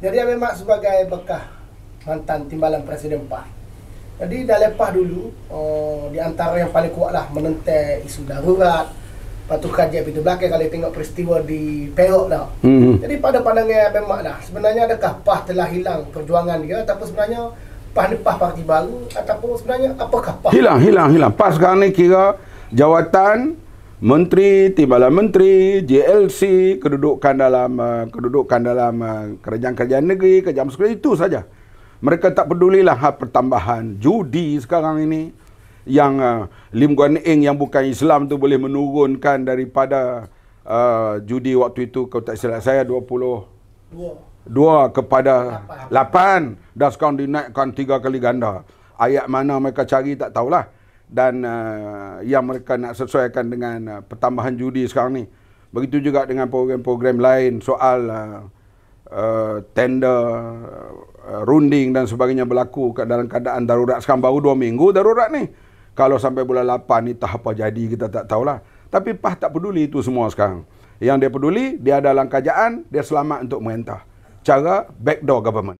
Jadi dia memang sebagai bekah mantan timbalan Presiden PAH. Jadi dah lepas dulu, uh, di antara yang paling kuat lah menentai isu darurat, patuhkan je pintu belakang kalau tengok peristiwa di Perok lah. Mm-hmm. Jadi pada pandangan memang dah, sebenarnya adakah PAH telah hilang perjuangan dia ataupun sebenarnya PAH ni PAH parti baru ataupun sebenarnya apakah PAH? Hilang, hilang, hilang. PAH sekarang ni kira jawatan, menteri timbalan menteri JLC kedudukan dalam uh, kedudukan dalam uh, kerajaan-kerajaan negeri kerajaan sekali itu saja mereka tak pedulilah hal pertambahan judi sekarang ini yang uh, Lim Guan Eng yang bukan Islam tu boleh menurunkan daripada uh, judi waktu itu kalau tak silap saya 20 dua kepada lapan. lapan dah sekarang dinaikkan tiga kali ganda ayat mana mereka cari tak tahulah dan uh, yang mereka nak sesuaikan dengan uh, pertambahan judi sekarang ni. Begitu juga dengan program-program lain soal uh, uh, tender, uh, runding dan sebagainya berlaku dalam keadaan darurat. Sekarang baru dua minggu darurat ni. Kalau sampai bulan lapan ni tak apa jadi kita tak tahulah. Tapi PAH tak peduli itu semua sekarang. Yang dia peduli, dia ada langkah jaan, dia selamat untuk merintah. Cara backdoor government.